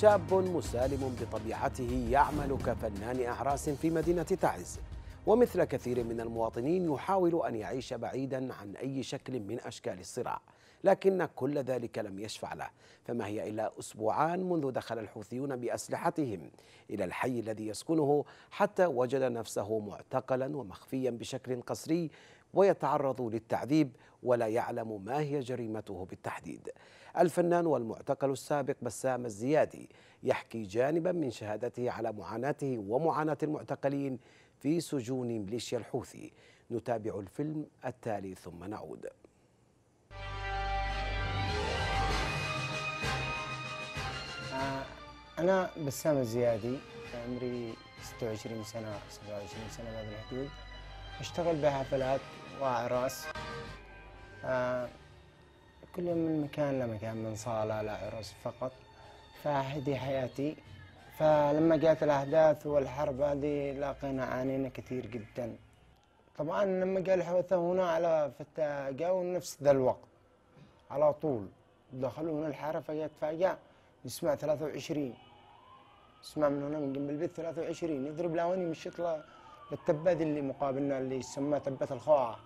شاب مسالم بطبيعته يعمل كفنان أعراس في مدينة تعز ومثل كثير من المواطنين يحاول أن يعيش بعيدا عن أي شكل من أشكال الصراع لكن كل ذلك لم يشفع له فما هي إلا أسبوعان منذ دخل الحوثيون بأسلحتهم إلى الحي الذي يسكنه حتى وجد نفسه معتقلا ومخفيا بشكل قسري ويتعرض للتعذيب ولا يعلم ما هي جريمته بالتحديد الفنان والمعتقل السابق بسام الزيادي يحكي جانبا من شهادته على معاناته ومعاناة المعتقلين في سجون ميليشيا الحوثي نتابع الفيلم التالي ثم نعود آه، أنا بسام الزيادي عمري 26 سنة 27 سنة بهذه الحدود اشتغل بحفلات وأعراس آه، كل يوم من مكان لمكان من صالة لعرس فقط فهذه حياتي فلما جاءت الأحداث والحرب هذه لاقينا عانينا كثير جدا طبعا لما جاء الحوثة هنا على فتاة جاءوا نفس ذا الوقت على طول دخلوا هنا الحارة فجأة فجأة نسمع 23 نسمع من هنا من جنب البيت 23 يضرب لاوني من الشطلة للتبات اللي مقابلنا اللي يسمى تبات الخوعة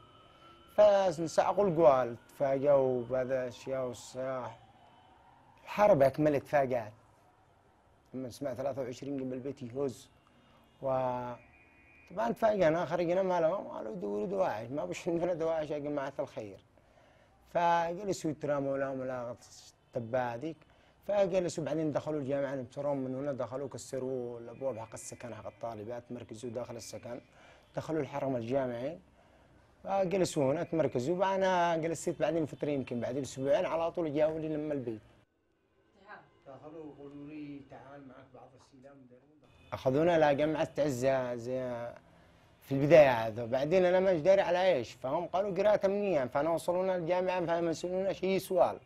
اقول قوال تفاجئوا بهذا الاشياء والصياح الحرب اكملت فاجات لما سمع 23 قبل بيتي يهز و طبعا تفاجئنا خرجنا ما له ما له دوروا دواعش ما بش عندنا دواعش يا جماعه الخير فجلسوا يتراموا لهم لا التبه هذيك فجلسوا بعدين دخلوا الجامعه نبترهم من هنا دخلوا كسروا الابواب حق السكن حق الطالبات مركزوا داخل السكن دخلوا الحرم الجامعي فجلسوا آه، هنا تمركزوا انا آه، جلست بعدين فتره يمكن بعد اسبوعين على طول جاوني لما البيت اخذونا لا جامعه تعال زي عزاز في البدايه هذا وبعدين انا ما داري على ايش فهم قالوا قراءه امنيه فانا وصلونا الجامعه فما سالونا شيء سؤال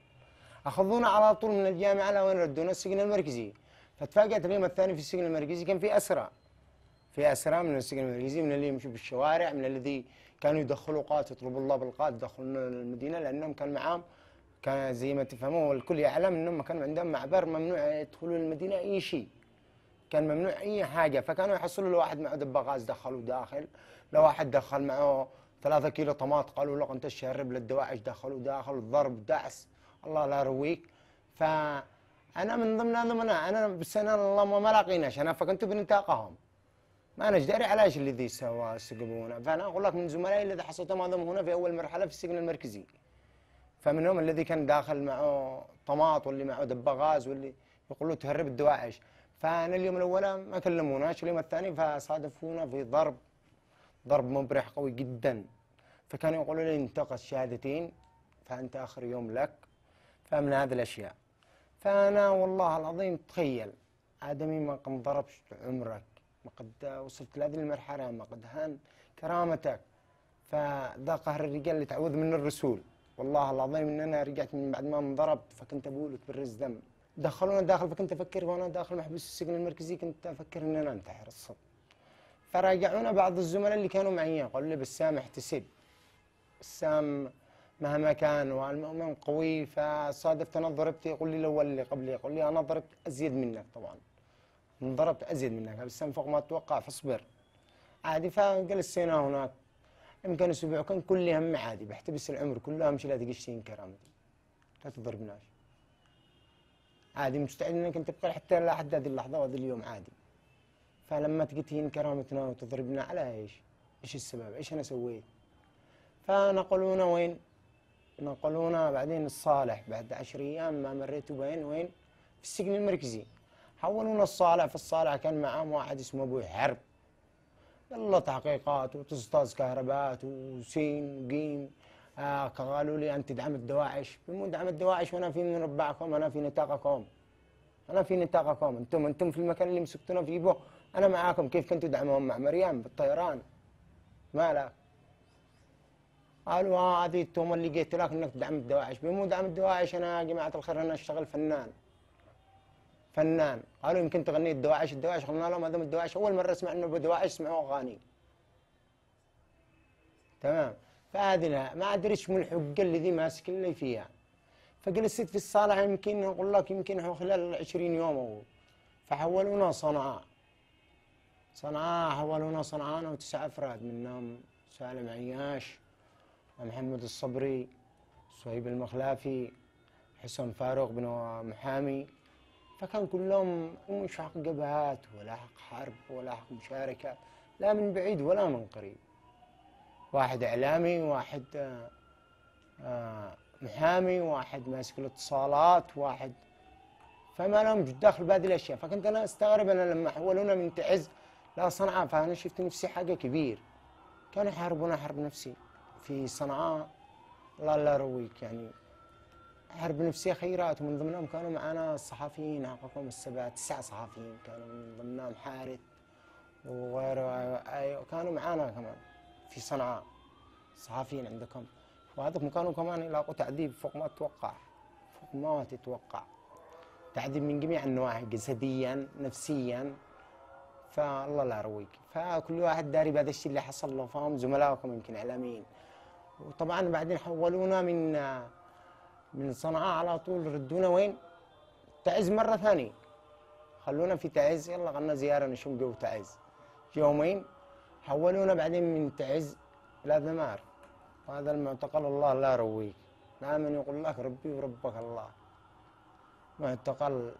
اخذونا على طول من الجامعه لوين ردونا السجن المركزي فتفاجات اليوم الثاني في السجن المركزي كان في اسرى في اسرى من السجن المركزي من اللي يمشوا بالشوارع من الذي كانوا يدخلوا قات يطلبوا الله بالقات يدخلون المدينه لانهم كان معاهم كان زي ما تفهموا والكل يعلم انهم كان عندهم معبر ممنوع يدخلوا المدينه اي شيء كان ممنوع اي حاجه فكانوا يحصلوا لواحد معه دبه غاز دخلوا داخل لو واحد دخل معه ثلاثة كيلو طماط قالوا له انت تشرب للدواعش دخلوا داخل ضرب دعس الله لا يرويك فانا من ضمن انا بس انا الله ما لاقيناش انا فكنت بنتاقهم ما انا داري على ايش اللي سواه السقم فانا اقول لك من زملائي الذي حصلتهم هذم هنا في اول مرحله في السجن المركزي فمنهم الذي كان داخل معه طماط واللي معه دباغاز واللي يقول له تهرب الدواعش فانا اليوم الاول ما كلموناش اليوم الثاني فصادفونا في ضرب ضرب مبرح قوي جدا فكانوا يقولوا لي انتقص شهادتين فانت اخر يوم لك فمن هذه الاشياء فانا والله العظيم تخيل ادمي ما قد ضربش عمرك ما قد وصلت لهذه المرحلة ما قد هان كرامتك فذا قهر الرجال اللي تعوذ منه الرسول والله العظيم ان انا رجعت من بعد ما انضرب فكنت اقول وتبرز دم دخلونا داخل فكنت افكر وانا داخل محبوس السجن المركزي كنت افكر ان انا انتحر الصدق فراجعونا بعض الزملاء اللي كانوا معي قالوا لي بسام احتسب بسام مهما كان والمؤمن قوي فصادفت انا ضربت يقول لي الاول اللي قبلي يقول لي انا ضربت ازيد منك طبعا انضربت ازيد منك بس فوق ما اتوقع فاصبر عادي فجلسينا هناك يمكن اسبوع كان كل همي عادي بحتبس العمر كله امشي لا تقشين كرامتي لا تضربناش عادي مستعد انك انت تبقى حتى لحد هذه اللحظه وهذا اليوم عادي فلما تقتين كرامتنا وتضربنا على ايش؟ ايش السبب؟ ايش انا سويت؟ فنقلونا وين؟ نقلونا بعدين الصالح بعد عشر ايام ما مريتوا بين وين؟ في السجن المركزي حولونا الصالع في الصالع كان معاهم واحد اسمه ابو حرب يلا تحقيقات وتصطاز كهربات وسين وقيم آه قالوا لي انت دعم الدواعش مو دعم الدواعش وانا في مربعكم انا في نطاقكم انا في نطاقكم انتم انتم في المكان اللي مسكتونا فيه بو انا معاكم كيف كنتوا تدعمهم مع مريم بالطيران مالك قالوا آه، هذه التهمه اللي قلت لك انك تدعم الدواعش مو دعم الدواعش انا يا جماعه الخير انا اشتغل فنان فنان قالوا يمكن تغني الدواعش الدواعش قلنا لهم هذا الدواعش اول مره اسمع انه دواعش اسمعوا اغاني تمام فهذه ما ادري شو الحقه اللي ماسك لي فيها فجلست في الصاله يمكن اقول لك يمكن خلال 20 يوم أو فحولونا صنعاء صنعاء حولونا صنعاء انا وتسع افراد منهم سالم عياش محمد الصبري صهيب المخلافي حسن فاروق بن محامي فكان كلهم مش حق جبهات ولا حق حرب ولا حق مشاركة لا من بعيد ولا من قريب واحد إعلامي واحد آه، آه، محامي واحد ماسك الاتصالات واحد فما لهم دخل بهذه الأشياء فكنت أنا أستغرب أنا لما حولونا من تعز لا صنعاء فأنا شفت نفسي حاجة كبير كانوا يحاربونا حرب نفسي في صنعاء الله لا يرويك يعني حرب نفسية خيرات ومن ضمنهم كانوا معنا الصحفيين حققهم السبع تسع صحفيين كانوا من ضمنهم حارث وغيره كانوا معنا كمان في صنعاء صحفيين عندكم وهذوكم كانوا كمان يلاقوا تعذيب فوق ما تتوقع فوق ما تتوقع تعذيب من جميع النواحي جسديا نفسيا فالله لا يرويك فكل واحد داري بهذا الشيء اللي حصل له فهم زملائكم يمكن اعلاميين وطبعا بعدين حولونا من من صنعاء على طول ردونا وين؟ تعز مرة ثانية خلونا في تعز يلا غنا زيارة نشوف جو تعز يومين حولونا بعدين من تعز إلى ذمار هذا المعتقل الله لا يرويك نعم من يقول لك ربي وربك الله معتقل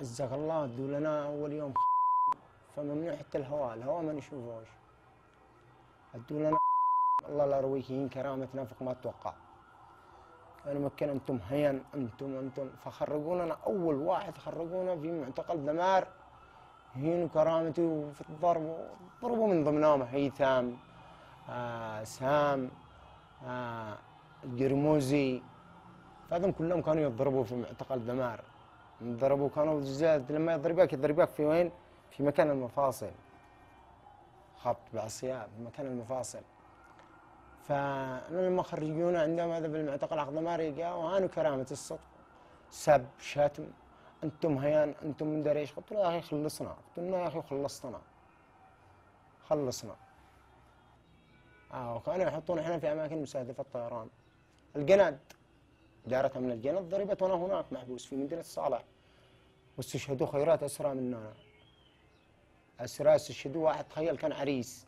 عزك الله لنا أول يوم فممنوع حتى الهواء الهواء ما نشوفوش لنا الله لا رويك كرامة نافق ما توقع المكان انتم هين انتم انتم انا اول واحد خرجونا في معتقل دمار هين كرامتي وفي الضرب ضربوا من ضمنهم هيثم آه سام آه جرموزي فهذم كلهم كانوا يضربوا في معتقل دمار ضربوا كانوا زاد لما يضربك يضربك في وين؟ في مكان المفاصل خط بعصيان مكان المفاصل فلما خرجونا عندهم هذا بالمعتقل الاخضماري جاء وهانوا كرامه الصدق سب شتم انتم هيان انتم مدري ايش قلت له يا اخي خلصنا قلت له يا اخي خلصتنا خلصنا آه وكانوا يحطون احنا في اماكن مستهدفه الطيران الجناد جارتها من الجناد ضربت وانا هناك محبوس في مدينه صالح واستشهدوا خيرات اسرى مننا اسرى استشهدوا واحد تخيل كان عريس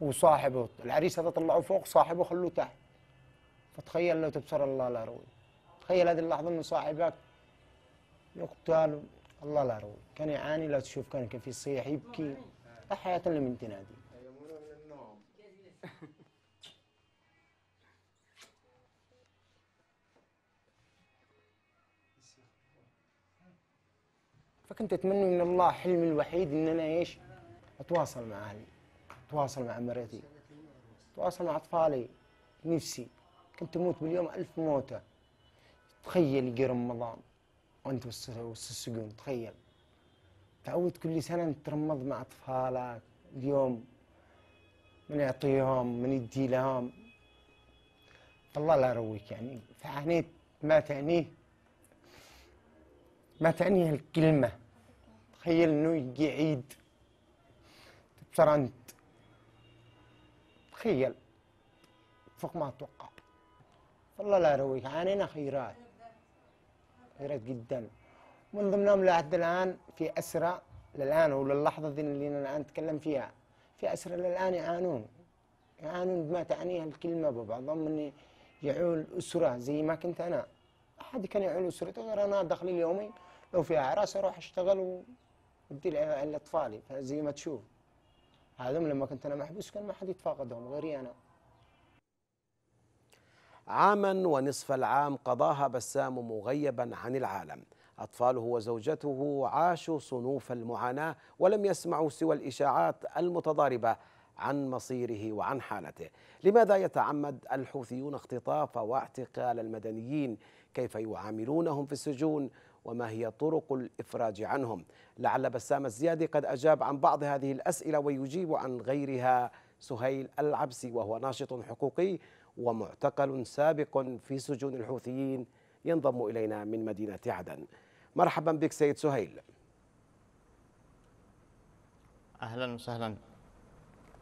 وصاحبه العريس هذا طلعوه فوق صاحبه خلوه تحت فتخيل لو تبصر الله لا روي تخيل هذه اللحظه انه صاحبك يقتل الله لا روي كان يعاني لو تشوف كان كيف يصيح يبكي حياة اللي من تنادي فكنت اتمنى من الله حلمي الوحيد ان انا ايش اتواصل مع اهلي تواصل مع مريتي تواصل مع أطفالي نفسي كنت أموت باليوم ألف موتة تخيل يجي رمضان وأنت وسط السجون تخيل تعود كل سنة ترمض مع أطفالك اليوم من يعطيهم من يدي لهم الله لا يرويك يعني فعنيت ما تعنيه ما تعنيه الكلمة تخيل انه يجي عيد ترى انت تخيل فوق ما اتوقع والله لا ارويك عانينا خيرات خيرات جدا من ضمنهم لحد الان في اسرى للان وللحظه ذي اللي انا الان اتكلم فيها في اسرى للان يعانون يعانون بما تعنيها الكلمه ببعضهم من يعول اسره زي ما كنت انا احد كان يعول اسرته غير انا دخلي اليومي لو في اعراس اروح اشتغل وادي لاطفالي فزي ما تشوف هذا لما كنت انا محبوس كان ما حد يتفاقدهم غيري انا عاما ونصف العام قضاها بسام مغيبا عن العالم أطفاله وزوجته عاشوا صنوف المعاناة ولم يسمعوا سوى الإشاعات المتضاربة عن مصيره وعن حالته لماذا يتعمد الحوثيون اختطاف واعتقال المدنيين كيف يعاملونهم في السجون وما هي طرق الإفراج عنهم لعل بسام الزيادي قد أجاب عن بعض هذه الأسئلة ويجيب عن غيرها سهيل العبسي وهو ناشط حقوقي ومعتقل سابق في سجون الحوثيين ينضم إلينا من مدينة عدن مرحبا بك سيد سهيل أهلا وسهلا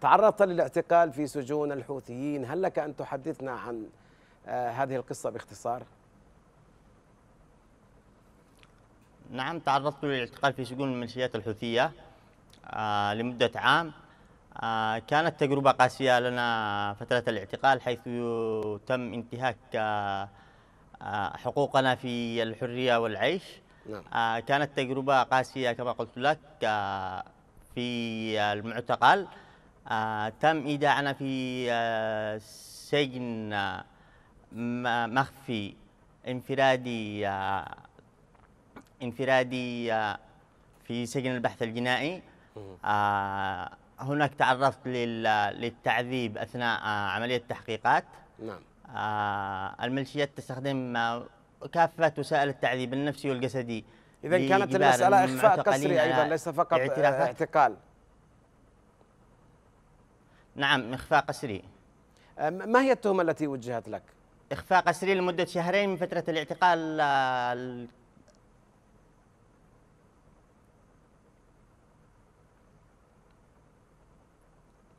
تعرضت للاعتقال في سجون الحوثيين هل لك أن تحدثنا عن آه، هذه القصة باختصار؟ نعم تعرضت للاعتقال في سجون الميليشيات الحوثية آه، لمدة عام آه، كانت تجربة قاسية لنا فترة الاعتقال حيث تم انتهاك آه، حقوقنا في الحرية والعيش نعم. كانت تجربة قاسية كما قلت لك في المعتقل تم إيداعنا في سجن مخفي انفرادي انفرادي آه، في سجن البحث الجنائي آه، هناك تعرضت للتعذيب اثناء آه، عمليه التحقيقات نعم الملشيات تستخدم كافه وسائل التعذيب النفسي والجسدي اذا كانت المساله اخفاء قسري ايضا ليس فقط اعتقال نعم اخفاء قسري ما هي التهمه التي وجهت لك اخفاء قسري لمده شهرين من فتره الاعتقال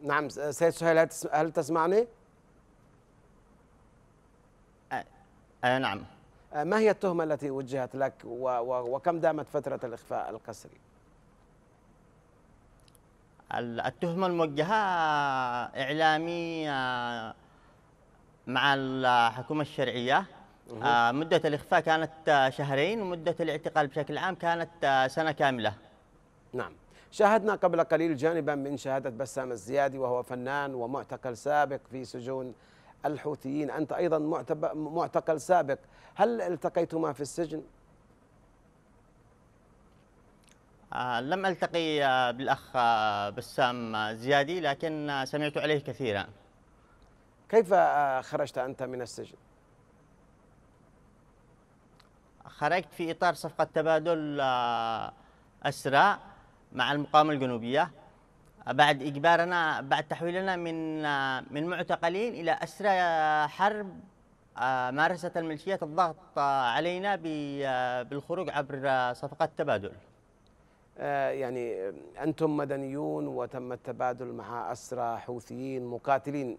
نعم سيد سهيل هل تسمعني؟ أه, أه نعم أه، ما هي التهمة التي وجهت لك وكم دامت فترة الإخفاء القسري؟ التهمة الموجهة إعلامي آه، مع الحكومة الشرعية آه، مدة الإخفاء كانت شهرين ومدة الاعتقال بشكل عام كانت سنة كاملة نعم شاهدنا قبل قليل جانبا من شهادة بسام الزيادي وهو فنان ومعتقل سابق في سجون الحوثيين أنت أيضا معتقل سابق هل التقيتما في السجن؟ آه لم ألتقي آه، بالأخ آه، بسام زيادي لكن آه، سمعت عليه كثيرا كيف خرجت أنت من السجن؟ خرجت في إطار صفقة تبادل أسرى مع المقاومة الجنوبية بعد إجبارنا بعد تحويلنا من من معتقلين إلى أسرى حرب مارست الميليشيات الضغط علينا بالخروج عبر صفقات تبادل آه، يعني أنتم مدنيون وتم التبادل مع أسرى حوثيين مقاتلين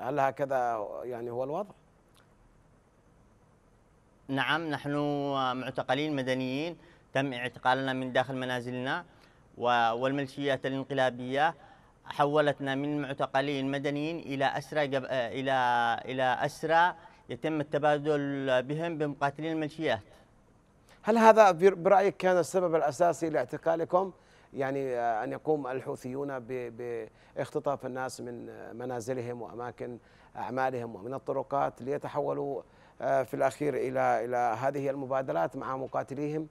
هل هكذا يعني هو الوضع؟ نعم نحن معتقلين مدنيين تم اعتقالنا من داخل منازلنا والملشيات الانقلابية حولتنا من معتقلين مدنيين إلى أسرى جب... آه، إلى إلى أسرى يتم التبادل بهم بمقاتلين الملشيات. هل هذا برأيك كان السبب الأساسي لاعتقالكم؟ يعني آه، أن يقوم الحوثيون باختطاف الناس من آه، منازلهم وأماكن أعمالهم ومن الطرقات ليتحولوا في الأخير إلى إلى هذه المبادلات مع مقاتليهم؟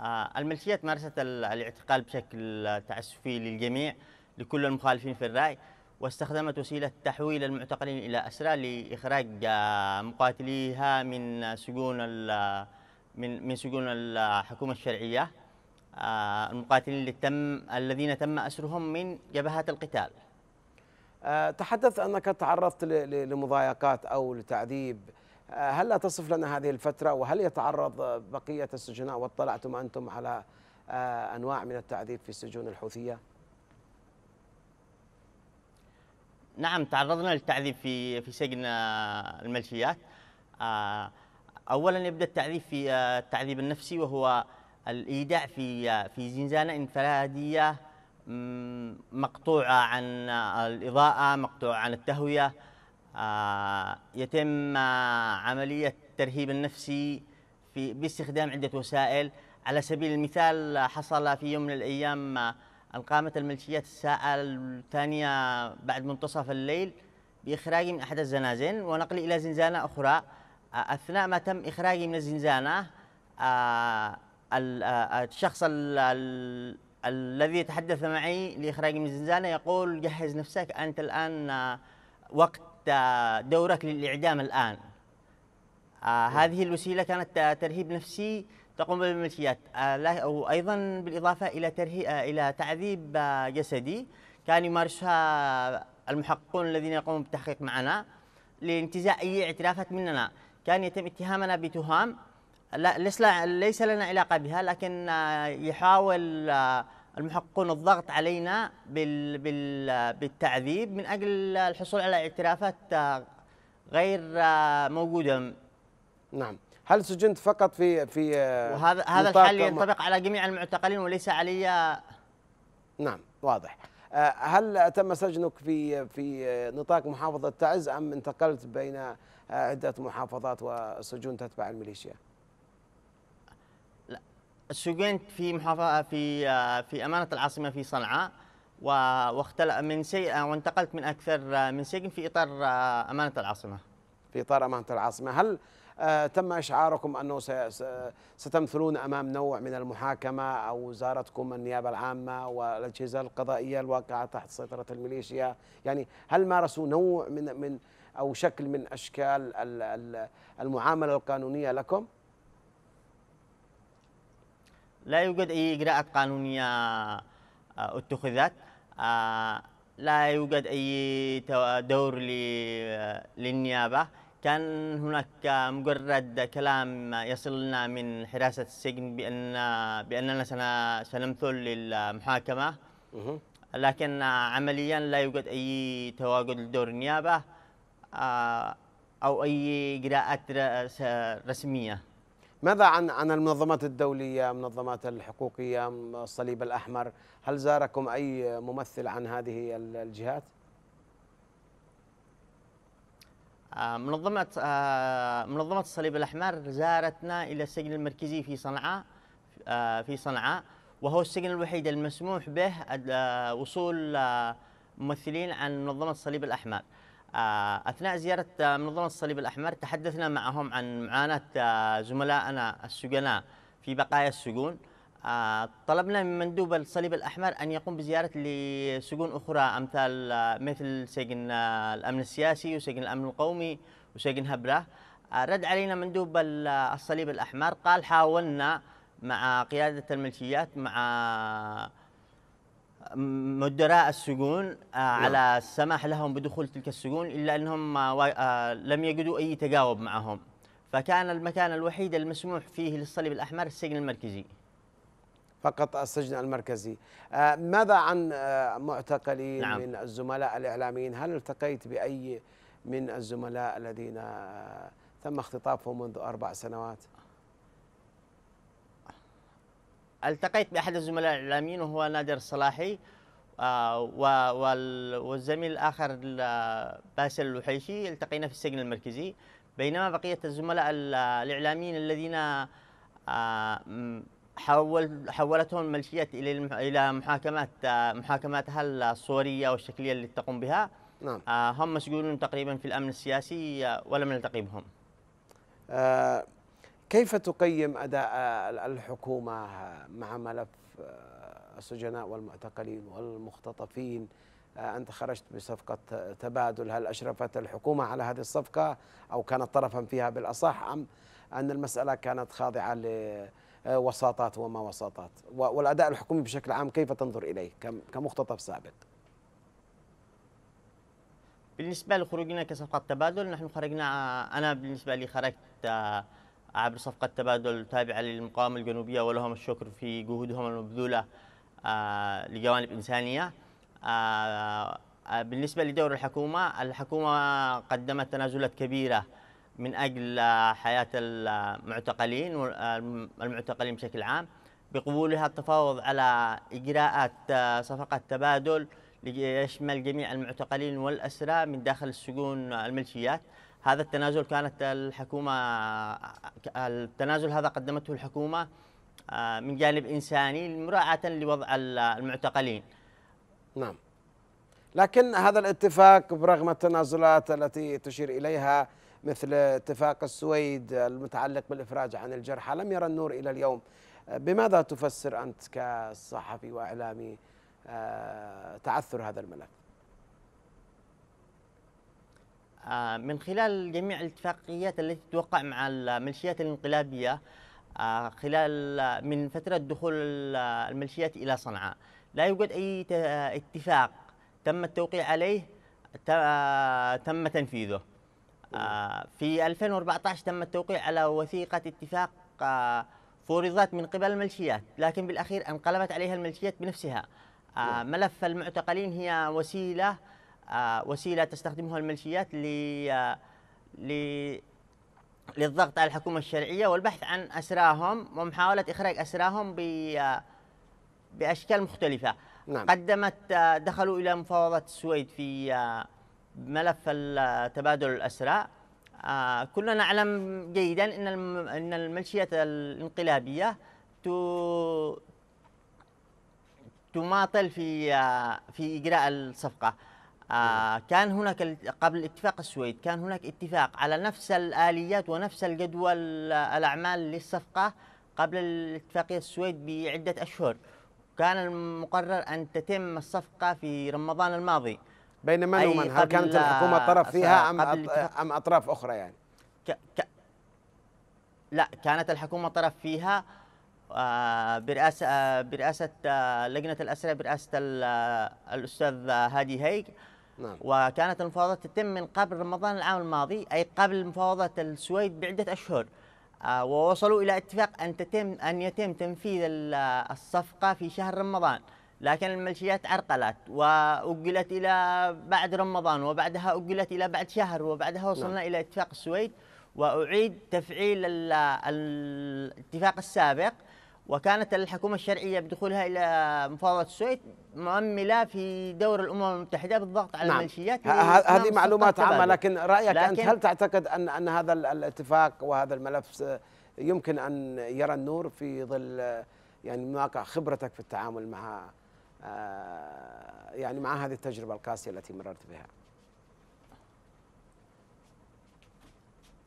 آه، الميليشيات مارست الاعتقال بشكل تعسفي للجميع لكل المخالفين في الرأي واستخدمت وسيلة تحويل المعتقلين إلى أسرى لإخراج آه، مقاتليها من سجون من من سجون الحكومة الشرعية آه، المقاتلين اللي تم الذين تم أسرهم من جبهات القتال تحدث أنك تعرضت لمضايقات أو لتعذيب هل لا تصف لنا هذه الفترة وهل يتعرض بقية السجناء واطلعتم أنتم على آه، أنواع من التعذيب في السجون الحوثية؟ نعم تعرضنا للتعذيب في في سجن آه، الملجيات آه، اولا يبدا التعذيب في التعذيب النفسي وهو الايداع في في زنزانه انفراديه مقطوعه عن الاضاءه مقطوعه عن التهويه آه، يتم عملية الترهيب النفسي في باستخدام عدة وسائل على سبيل المثال حصل في يوم من الأيام قامت الملكيات الساعة الثانية بعد منتصف الليل بإخراجي من أحد الزنازين ونقلي إلى زنزانة أخرى آه، أثناء ما تم إخراجي من الزنزانة آه، الشخص الذي تحدث معي لإخراجي من الزنزانة يقول جهز نفسك أنت الآن وقت آه، دورك للإعدام الآن آه، إيه. هذه الوسيلة كانت آه، ترهيب نفسي تقوم بالملكيات وأيضا بالإضافة إلى, إلى تعذيب جسدي كان يمارسها المحققون الذين يقومون بالتحقيق معنا لانتزاع أي اعترافات مننا كان يتم اتهامنا بتهام ليس لنا علاقة بها لكن يحاول المحققون الضغط علينا بال بال بالتعذيب من اجل الحصول على اعترافات آه، غير آه، موجوده نعم هل سجنت فقط في في آه، وهذا هذا الحال ينطبق على جميع المعتقلين وليس علي نعم واضح هل تم سجنك في في نطاق محافظه تعز ام انتقلت بين عده محافظات وسجون تتبع الميليشيا؟ سجنت في محافظة في في أمانة العاصمة في صنعاء واختل من سي وانتقلت من أكثر من سجن في إطار أمانة العاصمة. في إطار أمانة العاصمة، هل آه، تم إشعاركم أنه ستمثلون أمام نوع من المحاكمة أو وزارتكم النيابة العامة والأجهزة القضائية الواقعة تحت سيطرة الميليشيا؟ يعني هل مارسوا نوع من من أو شكل من أشكال المعاملة القانونية لكم؟ لا يوجد أي إجراءات قانونية آه، اتخذت آه، لا يوجد أي دور للنيابة كان هناك مجرد كلام يصلنا من حراسة السجن بأن بأننا سنمثل للمحاكمة لكن عمليا لا يوجد أي تواجد لدور النيابة آه، أو أي إجراءات رسمية ماذا عن عن المنظمات الدوليه، منظمات الحقوقيه، الصليب الاحمر، هل زاركم اي ممثل عن هذه الجهات؟ آه، منظمة آه، منظمة الصليب الأحمر زارتنا إلى السجن المركزي في صنعاء آه، في صنعاء وهو السجن الوحيد المسموح به وصول ممثلين عن منظمة الصليب الأحمر آه، أثناء زيارة آه، منظمة الصليب الأحمر تحدثنا معهم عن معاناة آه، زملائنا السجناء في بقايا السجون طلبنا من مندوب الصليب الأحمر أن يقوم بزيارة لسجون أخرى أمثال مثل سجن الأمن السياسي وسجن الأمن القومي وسجن هبرة رد علينا مندوب الصليب الأحمر قال حاولنا مع قيادة الملكيات مع مدراء السجون آه، على السماح لهم بدخول تلك السجون إلا أنهم آه، آه، لم يجدوا أي تجاوب معهم فكان المكان الوحيد المسموح فيه للصليب الأحمر السجن المركزي فقط السجن المركزي ماذا عن معتقلين نعم. من الزملاء الإعلاميين هل التقيت بأي من الزملاء الذين تم اختطافهم منذ أربع سنوات؟ التقيت باحد الزملاء الاعلاميين وهو نادر الصلاحي آه، والزميل الاخر باسل الوحيشي التقينا في السجن المركزي بينما بقيه الزملاء الاعلاميين الذين آه، حول حولتهم الملشيات الى الى محاكمات آه، محاكماتها الصوريه والشكليه اللي تقوم بها نعم هم مسجونون تقريبا في الامن السياسي ولم نلتقي بهم. كيف تقيم أداء الحكومة مع ملف السجناء والمعتقلين والمختطفين أنت خرجت بصفقة تبادل هل أشرفت الحكومة على هذه الصفقة أو كانت طرفا فيها بالأصح أم أن المسألة كانت خاضعة لوساطات وما وساطات والأداء الحكومي بشكل عام كيف تنظر إليه كمختطف سابق بالنسبة لخروجنا كصفقة تبادل نحن خرجنا أنا بالنسبة لي خرجت عبر صفقة تبادل تابعة للمقاومة الجنوبية ولهم الشكر في جهودهم المبذولة آه، لجوانب إنسانية آه، آه، بالنسبة لدور الحكومة الحكومة قدمت تنازلات كبيرة من أجل حياة المعتقلين والمعتقلين بشكل عام بقبولها التفاوض على إجراءات صفقة تبادل ليشمل جميع المعتقلين والأسرى من داخل السجون الملكيات هذا التنازل كانت الحكومة التنازل هذا قدمته الحكومة آه، من جانب إنساني مراعاة لوضع المعتقلين نعم لكن هذا الاتفاق برغم التنازلات التي تشير إليها مثل اتفاق السويد المتعلق بالإفراج عن الجرحى لم يرى النور إلى اليوم بماذا تفسر أنت كصحفي وإعلامي آه، تعثر هذا الملف؟ آه، من خلال جميع الاتفاقيات التي توقع مع الميليشيات الانقلابية آه، خلال آه، من فترة دخول الميليشيات إلى صنعاء لا يوجد أي اتفاق تم التوقيع عليه تم تنفيذه في 2014 تم التوقيع على وثيقة اتفاق فرضت من قبل الميليشيات لكن بالأخير انقلبت عليها الميليشيات بنفسها نعم. ملف المعتقلين هي وسيلة آه، وسيله تستخدمها الميليشيات آه، ل للضغط على الحكومه الشرعيه والبحث عن اسراهم ومحاوله اخراج اسراهم آه، باشكال مختلفه نعم. قدمت دخلوا الى مفاوضات السويد في ملف تبادل الاسرى كلنا نعلم جيدا ان ان الميليشيات الانقلابيه تماطل في في اجراء الصفقه آه، نعم. كان هناك قبل اتفاق السويد كان هناك اتفاق على نفس الآليات ونفس الجدول آه، الأعمال للصفقة قبل الاتفاقية السويد بعدة أشهر كان المقرر أن تتم الصفقة في رمضان الماضي بين من ومن هل كانت الحكومة طرف فيها أم, أم أطراف أخرى يعني ك ك لا كانت الحكومة طرف فيها برئاسة برئاسة آه، لجنة الأسرة برئاسة الأستاذ هادي هيك نعم. وكانت المفاوضات تتم من قبل رمضان العام الماضي أي قبل مفاوضات السويد بعدة أشهر آه، ووصلوا إلى اتفاق أن تتم أن يتم تنفيذ آه، الصفقة في شهر رمضان لكن الملشيات عرقلت وأجلت إلى بعد رمضان وبعدها أجلت إلى بعد شهر وبعدها وصلنا نعم. إلى اتفاق السويد وأعيد تفعيل الاتفاق آه، السابق وكانت الحكومة الشرعية بدخولها إلى مفاوضة السويد مؤملة في دور الأمم المتحدة بالضغط على نعم. الميليشيات هذه معلومات عامة لكن رأيك لكن أنت هل تعتقد أن أن هذا الاتفاق وهذا الملف يمكن أن يرى النور في ظل يعني من واقع خبرتك في التعامل مع آه، يعني مع هذه التجربة القاسية التي مررت بها؟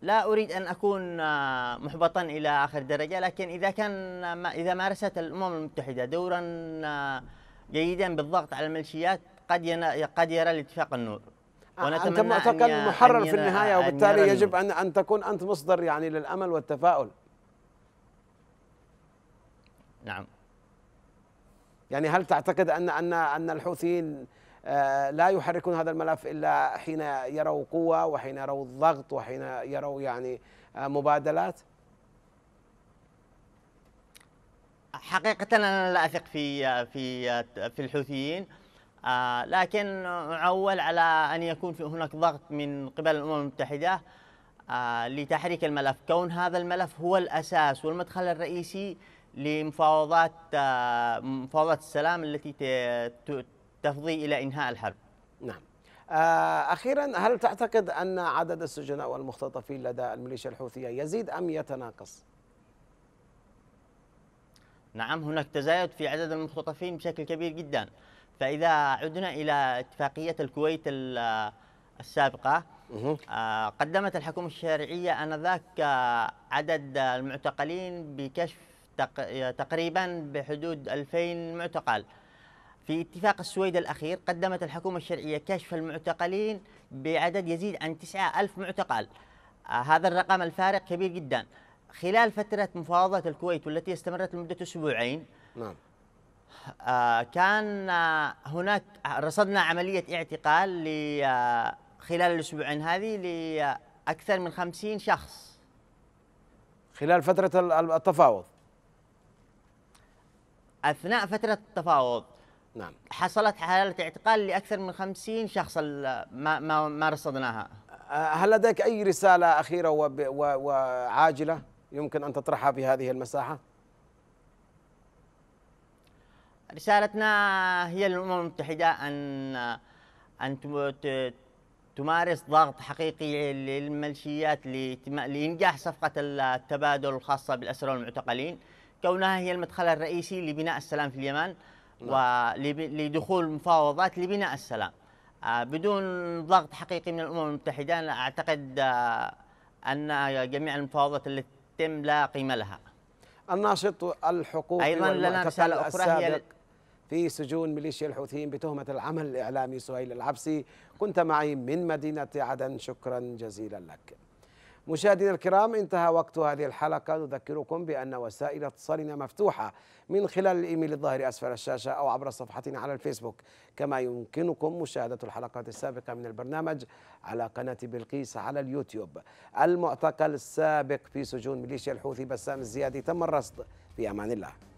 لا أريد أن أكون آه، محبطا إلى آخر درجة لكن إذا كان آه، إذا مارست الأمم المتحدة دورا آه، جيدا بالضغط على الميليشيات قد قد يرى الاتفاق النور أنت معتقد محرر في النهاية وبالتالي يجب أن أن تكون أنت مصدر يعني للأمل والتفاؤل نعم يعني هل تعتقد أن أن أن الحوثيين آه، لا يحركون هذا الملف الا حين يروا قوه وحين يروا الضغط وحين يروا يعني آه، مبادلات حقيقة أنا لا أثق في آه، في في الحوثيين لكن أعول على أن يكون هناك ضغط من قبل الأمم المتحدة لتحريك الملف كون هذا الملف هو الأساس والمدخل الرئيسي لمفاوضات مفاوضات السلام التي تفضي إلى إنهاء الحرب نعم آه، أخيرا هل تعتقد أن عدد السجناء والمختطفين لدى الميليشيا الحوثية يزيد أم يتناقص؟ نعم هناك تزايد في عدد المختطفين بشكل كبير جدا فإذا عدنا إلى اتفاقية الكويت آه، السابقة آه، قدمت الحكومة الشرعية آنذاك عدد المعتقلين بكشف تقريبا بحدود 2000 معتقل في اتفاق السويد الأخير قدمت الحكومة الشرعية كشف المعتقلين بعدد يزيد عن 9000 معتقل آه، هذا الرقم الفارق كبير جدا خلال فترة مفاوضات الكويت والتي استمرت لمدة أسبوعين نعم آه، كان آه، هناك رصدنا عملية اعتقال خلال الأسبوعين هذه لأكثر من خمسين شخص خلال فترة التفاوض أثناء فترة التفاوض نعم حصلت حالة اعتقال لأكثر من 50 شخص ما, ما, ما رصدناها أه، هل لديك أي رسالة أخيرة و... وعاجلة يمكن أن تطرحها في هذه المساحة؟ رسالتنا هي للأمم المتحدة أن أن تمارس ضغط حقيقي للملشيات لإنجاح صفقة التبادل الخاصة بالأسرى والمعتقلين كونها هي المدخل الرئيسي لبناء السلام في اليمن نعم. ولدخول مفاوضات لبناء السلام آه، بدون ضغط حقيقي من الامم المتحده انا اعتقد آه، ان جميع المفاوضات التي تتم لا قيمه لها. الناشط الحقوقي ايضا لنا رساله اخرى هي في سجون ميليشيا الحوثيين بتهمه العمل الاعلامي سهيل العبسي، كنت معي من مدينه عدن شكرا جزيلا لك. مشاهدينا الكرام انتهى وقت هذه الحلقة نذكركم بأن وسائل اتصالنا مفتوحة من خلال الإيميل الظاهر أسفل الشاشة أو عبر صفحتنا على الفيسبوك كما يمكنكم مشاهدة الحلقات السابقة من البرنامج على قناة بلقيس على اليوتيوب المعتقل السابق في سجون ميليشيا الحوثي بسام الزيادي تم الرصد في أمان الله